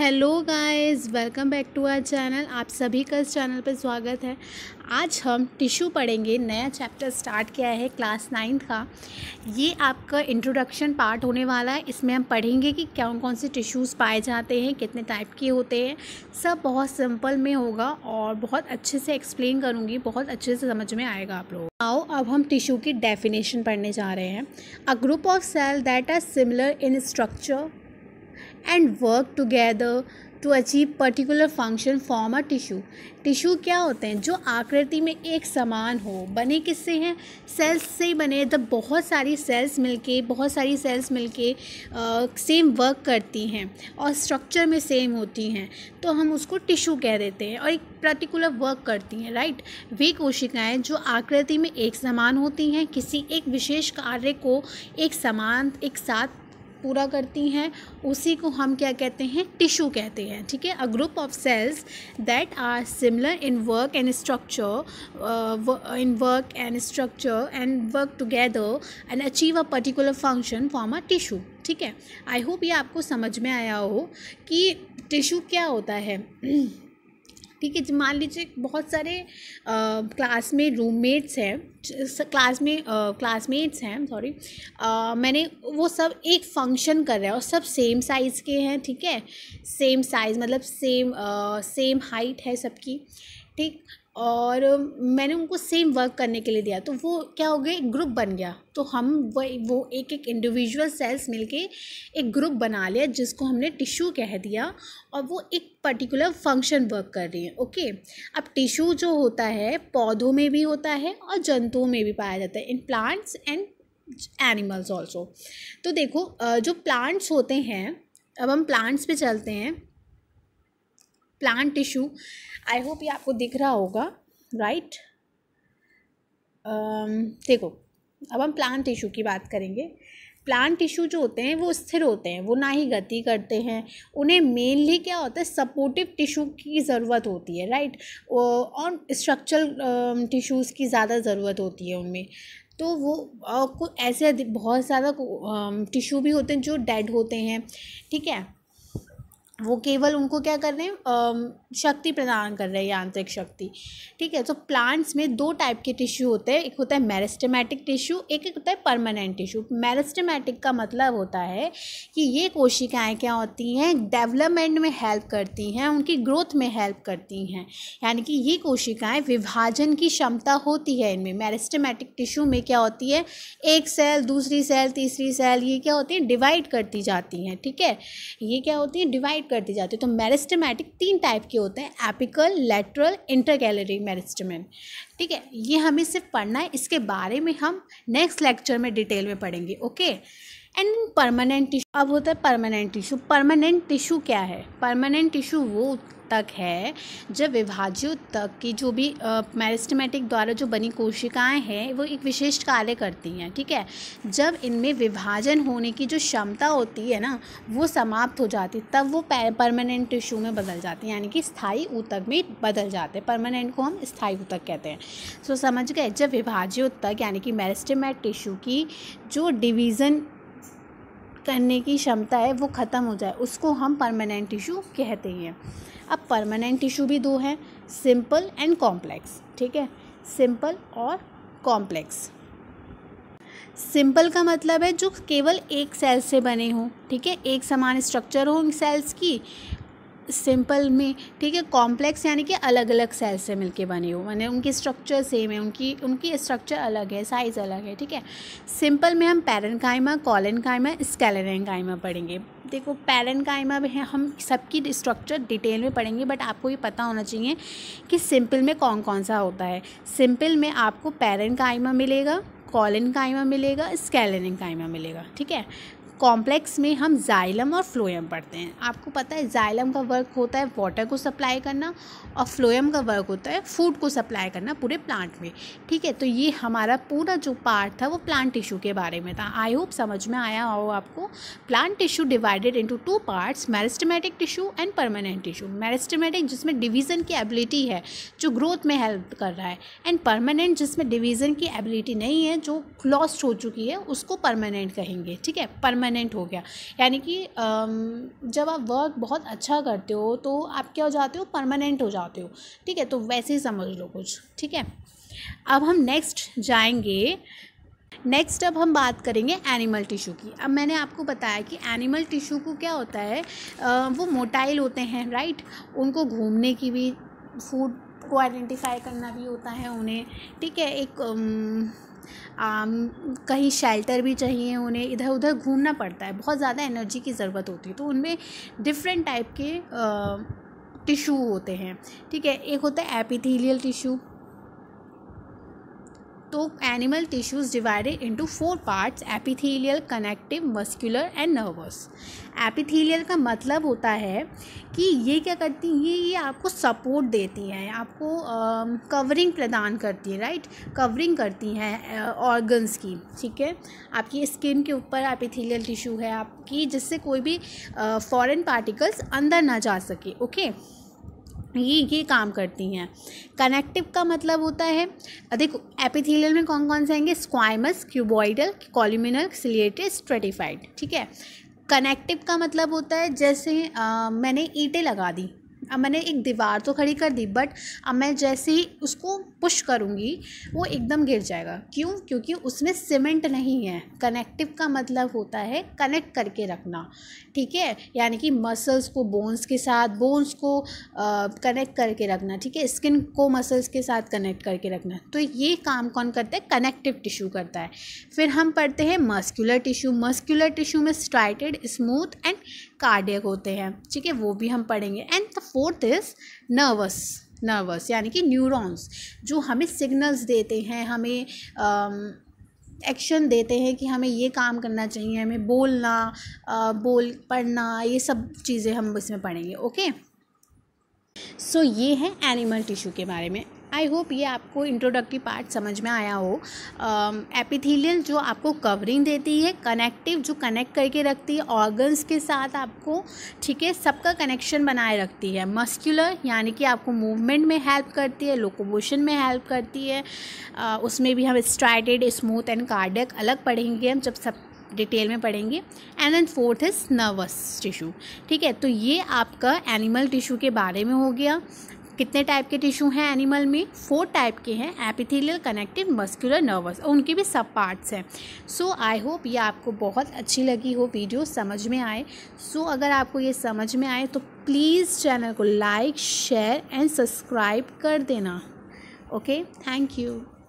Hello guys welcome back to our channel आप सभी का इस चैनल पर स्वागत है आज हम टिश्यू पढ़ेंगे नया चैप्टर स्टार्ट किया है क्लास नाइन्थ का ये आपका इंट्रोडक्शन पार्ट होने वाला है इसमें हम पढ़ेंगे कि कौन कौन से टिश्यूज़ पाए जाते हैं कितने टाइप के होते हैं सब बहुत सिंपल में होगा और बहुत अच्छे से एक्सप्लेन करूँगी बहुत अच्छे से समझ में आएगा आप लोग आओ अब हम टिशू की डेफिनेशन पढ़ने जा रहे हैं a group of cell that are similar in structure and work together to achieve particular function form a tissue tissue क्या होते हैं जो आकृति में एक समान हो बने किससे हैं सेल्स से ही बने जब बहुत सारी सेल्स मिलके बहुत सारी सेल्स मिलके सेम वर्क करती हैं और स्ट्रक्चर में सेम होती हैं तो हम उसको टिश्यू कह देते हैं और एक पर्टिकुलर वर्क करती हैं राइट वे कोशिकाएँ जो आकृति में एक समान होती हैं किसी एक विशेष कार्य को एक समान एक साथ पूरा करती हैं उसी को हम क्या कहते हैं टिश्यू कहते हैं ठीक है a group of cells that are similar in work and structure in work and structure and work together and achieve a particular function form a tissue ठीक है आई होप ये आपको समझ में आया हो कि टिश्यू क्या होता है ठीक है मान लीजिए बहुत सारे क्लास में रूममेट्स हैं क्लास में क्लासमेट्स हैं सॉरी मैंने वो सब एक फंक्शन कर रहे हैं और सब सेम साइज़ के हैं ठीक है सेम साइज़ मतलब सेम सेम हाइट है सबकी ठीक और मैंने उनको सेम वर्क करने के लिए दिया तो वो क्या हो गया एक ग्रुप बन गया तो हम वही वो एक एक इंडिविजुअल सेल्स मिलके एक ग्रुप बना लिया जिसको हमने टिश्यू कह दिया और वो एक पर्टिकुलर फंक्शन वर्क कर रही है ओके अब टिश्यू जो होता है पौधों में भी होता है और जंतुओं में भी पाया जाता है in plants and animals also तो देखो जो प्लांट्स होते हैं अब हम प्लांट्स पे चलते हैं प्लांट टिश्यू आई होप ये आपको दिख रहा होगा राइट right? Um, देखो अब हम प्लांट टिश्यू की बात करेंगे प्लांट टिश्यू जो होते हैं वो स्थिर होते हैं वो ना ही गति करते हैं उन्हें मेनली क्या होता है सपोर्टिव टिश्यू की ज़रूरत होती है राइट और स्ट्रक्चरल टिश्यूज़ um, की ज़्यादा ज़रूरत होती है उनमें तो वो आ, ऐसे बहुत ज़्यादा टिश्यू um, भी होते हैं जो डेड होते हैं ठीक है वो केवल उनको क्या कर रहे हैं शक्ति प्रदान कर रहे हैं यांत्रिक शक्ति ठीक है तो प्लांट्स में दो टाइप के टिश्यू होते हैं एक होता है मेरिस्टेमेटिक टिश्यू एक एक होता है परमानेंट टिश्यू मेरिस्टेमेटिक का मतलब होता है कि ये कोशिकाएं क्या होती हैं डेवलपमेंट में हेल्प करती हैं उनकी ग्रोथ में हेल्प करती हैं यानी कि ये कोशिकाएँ विभाजन की क्षमता होती है इनमें मेरिस्टेमेटिक टिश्यू में क्या होती है एक सेल दूसरी सेल तीसरी सेल ये क्या होती हैं डिवाइड करती जाती हैं ठीक है ये क्या होती हैं डिवाइड कर दी जाती है तो मेरिस्टमैटिक तीन टाइप के होते हैं एपिकल लेटरल इंटरगैलरी मेरिस्टमेंट ठीक है ये हमें सिर्फ पढ़ना है इसके बारे में हम नेक्स्ट लेक्चर में डिटेल में पढ़ेंगे ओके एंड परमानेंट टिश्यू अब होता है परमानेंट टिश्यू परमानेंट टिश्यू क्या है परमानेंट टिश्यू वो तक है जब विभाज्य तक की जो भी मैरिस्टमेटिक द्वारा जो बनी कोशिकाएं हैं वो एक विशिष्ट कार्य करती हैं ठीक है जब इनमें विभाजन होने की जो क्षमता होती है ना वो समाप्त हो जाती तब वो परमानेंट टिश्यू में बदल जाती है यानी कि स्थायी ऊतक में बदल जाते हैं परमानेंट को हम स्थायी ऊतक कहते हैं सो समझ गए जब विभाज्य तक यानी कि मैरिस्टमेट टिश्यू की जो डिवीज़न करने की क्षमता है वो ख़त्म हो जाए उसको हम परमानेंट टिश्यू कहते हैं अब परमानेंट टिश्यू भी दो हैं सिंपल एंड कॉम्प्लेक्स ठीक है सिंपल और कॉम्प्लेक्स सिंपल का मतलब है जो केवल एक सेल से बने हों ठीक है एक समान स्ट्रक्चर हो उन सेल्स की सिंपल में ठीक है कॉम्प्लेक्स यानी कि अलग अलग सेल से मिलके बने हो मैंने उनकी स्ट्रक्चर सेम है उनकी उनकी स्ट्रक्चर अलग है साइज़ अलग है ठीक है सिंपल में हम पैरन कायमा स्केलन कायमा पढ़ेंगे देखो पैरन भी में हम सबकी स्ट्रक्चर डिटेल में पढ़ेंगे बट आपको ये पता होना चाहिए कि सिंपल में कौन कौन सा होता है सिंपल में आपको पैरनकाइमा मिलेगा कायमा मिलेगा कायमा मिलेगा ठीक है कॉम्प्लेक्स में हम जाइलम और फ्लोएम पढ़ते हैं आपको पता है जाइलम का वर्क होता है वाटर को सप्लाई करना और फ्लोएम का वर्क होता है फूड को सप्लाई करना पूरे प्लांट में ठीक है तो ये हमारा पूरा जो पार्ट था वो प्लांट टिश्यू के बारे में था आई होप समझ में आया हो आपको plant tissue divided into two parts meristematic tissue and permanent tissue meristematic जिसमें डिवीज़न की एबिलिटी है जो ग्रोथ में हेल्प कर रहा है एंड परमानेंट जिसमें डिवीज़न की एबिलिटी नहीं है जो लॉस्ट हो चुकी है उसको परमानेंट कहेंगे ठीक है परमानेंट परमानेंट हो गया यानी कि जब आप वर्क बहुत अच्छा करते हो तो आप क्या हो जाते हो परमानेंट हो जाते हो ठीक है तो वैसे ही समझ लो कुछ ठीक है अब हम नेक्स्ट जाएंगे नेक्स्ट अब हम बात करेंगे एनिमल टिश्यू की अब मैंने आपको बताया कि एनिमल टिश्यू को क्या होता है आ, वो मोटाइल होते हैं राइट उनको घूमने की भी फूड को आइडेंटिफाई करना भी होता है उन्हें ठीक है एक कहीं शेल्टर भी चाहिए उन्हें इधर उधर घूमना पड़ता है बहुत ज़्यादा एनर्जी की ज़रूरत होती है तो उनमें डिफरेंट टाइप के टिशू होते हैं ठीक है एक होता है एपिथीलियल टिशू तो animal tissues divided into four parts epithelial connective muscular and nervous epithelial का मतलब होता है कि ये क्या करती हैं ये ये आपको सपोर्ट देती हैं आपको कवरिंग प्रदान करती है राइट कवरिंग करती हैं ऑर्गन्स की ठीक है आपकी स्किन के ऊपर एपिथेलियल टिश्यू है आपकी जिससे कोई भी फॉरेन पार्टिकल्स अंदर ना जा सके ओके okay? ये ये काम करती हैं कनेक्टिव का मतलब होता है अधिक एपिथेलियल में कौन कौन से आएंगे स्क्वाइमस क्यूबॉइडल कॉलिमिनल सिलेटे स्ट्रेटिफाइड ठीक है कनेक्टिव का मतलब होता है जैसे आ, मैंने ईटें लगा दी अब मैंने एक दीवार तो खड़ी कर दी बट अब मैं जैसे ही उसको पुश करूँगी वो एकदम गिर जाएगा क्यों क्योंकि उसमें सीमेंट नहीं है कनेक्टिव का मतलब होता है कनेक्ट करके रखना ठीक है यानी कि मसल्स को बोन्स के साथ बोन्स को कनेक्ट करके रखना ठीक है स्किन को मसल्स के साथ कनेक्ट करके रखना तो ये काम कौन करता है कनेक्टिव टिश्यू करता है फिर हम पढ़ते हैं मस्क्यूलर टिश्यू मस्क्यूलर टिश्यू में स्ट्राइटेड स्मूथ एंड कार्डियक होते हैं ठीक है वो भी हम पढ़ेंगे and the fourth is nervous nervous यानी कि न्यूरॉन्स जो हमें सिग्नल्स देते हैं हमें एक्शन देते हैं कि हमें ये काम करना चाहिए हमें बोलना आ, बोल पढ़ना ये सब चीज़ें हम इसमें पढ़ेंगे ओके सो so, ये है एनिमल टिश्यू के बारे में आई होप ये आपको इंट्रोडक्टिव पार्ट समझ में आया हो एपिथीलियल um, जो आपको कवरिंग देती है कनेक्टिव जो कनेक्ट करके रखती है ऑर्गन्स के साथ आपको ठीक है सबका कनेक्शन बनाए रखती है मस्क्यूलर यानी कि आपको मूवमेंट में हेल्प करती है लोकोमोशन में हेल्प करती है uh, उसमें भी हम स्ट्राइटेड स्मूथ एंड कार्डक अलग पढ़ेंगे हम जब सब डिटेल में पढ़ेंगे and and fourth is nervous tissue ठीक है तो ये आपका एनिमल टिश्यू के बारे में हो गया कितने टाइप के टिश्यू हैं एनिमल में फोर टाइप के हैं एपिथेलियल कनेक्टिव मस्कुलर नर्वस और उनके भी सब पार्ट्स हैं सो आई होप ये आपको बहुत अच्छी लगी हो वीडियो समझ में आए सो so, अगर आपको ये समझ में आए तो प्लीज़ चैनल को लाइक शेयर एंड सब्सक्राइब कर देना ओके थैंक यू